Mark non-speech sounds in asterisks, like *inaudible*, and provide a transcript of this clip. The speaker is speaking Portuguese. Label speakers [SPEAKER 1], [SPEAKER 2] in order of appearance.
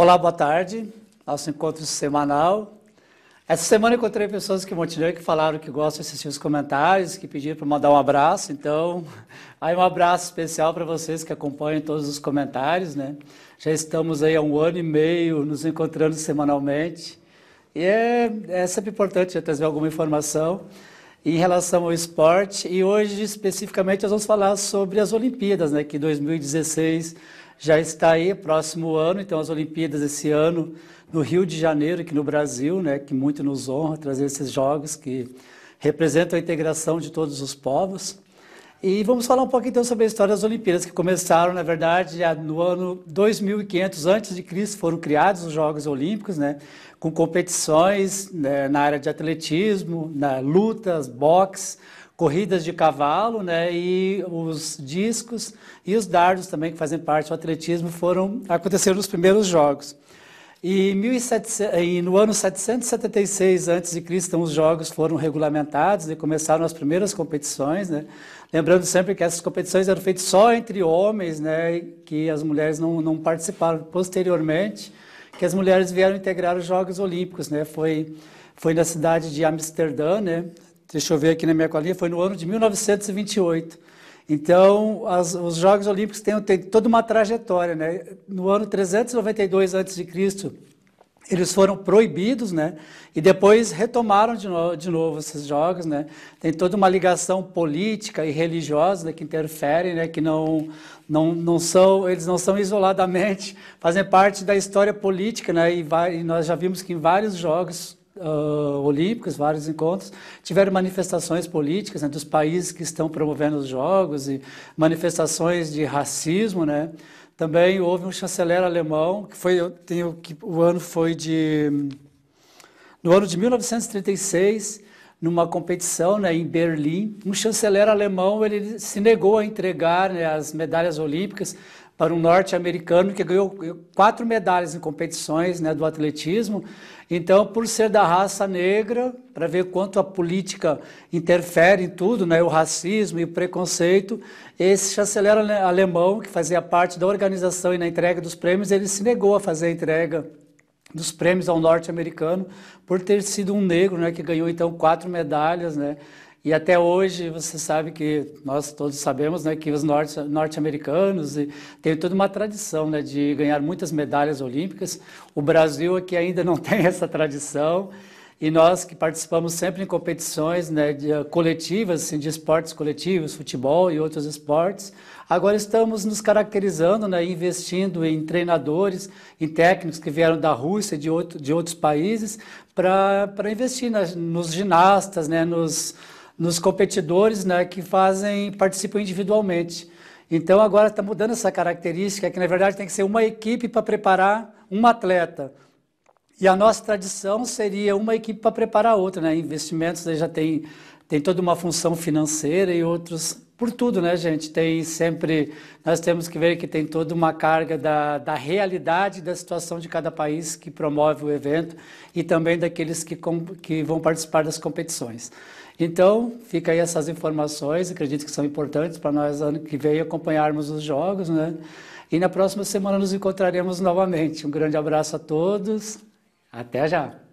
[SPEAKER 1] Olá, boa tarde. Nosso encontro semanal. Essa semana encontrei pessoas que Montenegro que falaram que gostam de assistir os comentários, que pediram para mandar um abraço. Então, *laughs* aí um abraço especial para vocês que acompanham todos os comentários, né? Já estamos aí há um ano e meio nos encontrando semanalmente. E é, é sempre importante trazer alguma informação em relação ao esporte. E hoje, especificamente, nós vamos falar sobre as Olimpíadas, né? Que 2016 já está aí, próximo ano, então as Olimpíadas esse ano no Rio de Janeiro, aqui no Brasil, né, que muito nos honra trazer esses jogos que representam a integração de todos os povos. E vamos falar um pouco então sobre a história das Olimpíadas, que começaram, na verdade, no ano 2500 antes de Cristo foram criados os Jogos Olímpicos, né, com competições né, na área de atletismo, na lutas, boxe, corridas de cavalo, né, e os discos e os dardos também que fazem parte do atletismo foram aconteceram nos primeiros jogos. E, 1700, e no ano 776 a.C., então, os jogos foram regulamentados e começaram as primeiras competições. Né? Lembrando sempre que essas competições eram feitas só entre homens, né? que as mulheres não, não participaram. Posteriormente, que as mulheres vieram integrar os Jogos Olímpicos. Né? Foi, foi na cidade de Amsterdã, né? deixa eu ver aqui na minha colinha, foi no ano de 1928. Então, as, os Jogos Olímpicos têm, têm, toda uma trajetória, né? No ano 392 a.C., eles foram proibidos, né? E depois retomaram de, no, de novo esses jogos, né? Tem toda uma ligação política e religiosa né, que interfere, né? Que não, não, não são, eles não são isoladamente, fazem parte da história política, né? E, vai, e nós já vimos que em vários jogos uh, olímpicos, vários encontros, tiveram manifestações políticas né, dos países que estão promovendo os jogos e manifestações de racismo, né? Também houve um chanceler alemão que foi, eu tenho que o ano foi de no ano de 1936, numa competição né, em Berlim, um chanceler alemão ele se negou a entregar né, as medalhas olímpicas para um norte-americano que ganhou quatro medalhas em competições né, do atletismo. Então, por ser da raça negra, para ver quanto a política interfere em tudo, né, o racismo e o preconceito, esse chanceler alemão, que fazia parte da organização e na entrega dos prêmios, ele se negou a fazer a entrega dos prêmios ao norte-americano por ter sido um negro, né, que ganhou então quatro medalhas, né? E até hoje, você sabe que nós todos sabemos né, que os norte-americanos norte têm toda uma tradição né, de ganhar muitas medalhas olímpicas. O Brasil aqui ainda não *laughs* tem essa tradição. E nós que participamos sempre em competições né, de, eh, coletivas, assim, de esportes coletivos, futebol e outros esportes, agora estamos nos caracterizando, né, investindo em treinadores, em técnicos que vieram da Rússia e de, outro, de outros países, para investir nas, nos ginastas, né, nos nos competidores né, que fazem participam individualmente. Então agora está mudando essa característica, é que na verdade tem que ser uma equipe para preparar um atleta. E a nossa tradição seria uma equipe para preparar outra, né? Investimentos já tem, tem toda uma função financeira e outros por tudo, né, gente? Tem sempre, nós temos que ver que tem toda uma carga da, da realidade da situação de cada país que promove o evento e também daqueles que, com, que vão participar das competições. Então, fica aí essas informações, acredito que são importantes para nós ano que vem acompanharmos os jogos, né? E na próxima semana nos encontraremos novamente. Um grande abraço a todos, até já!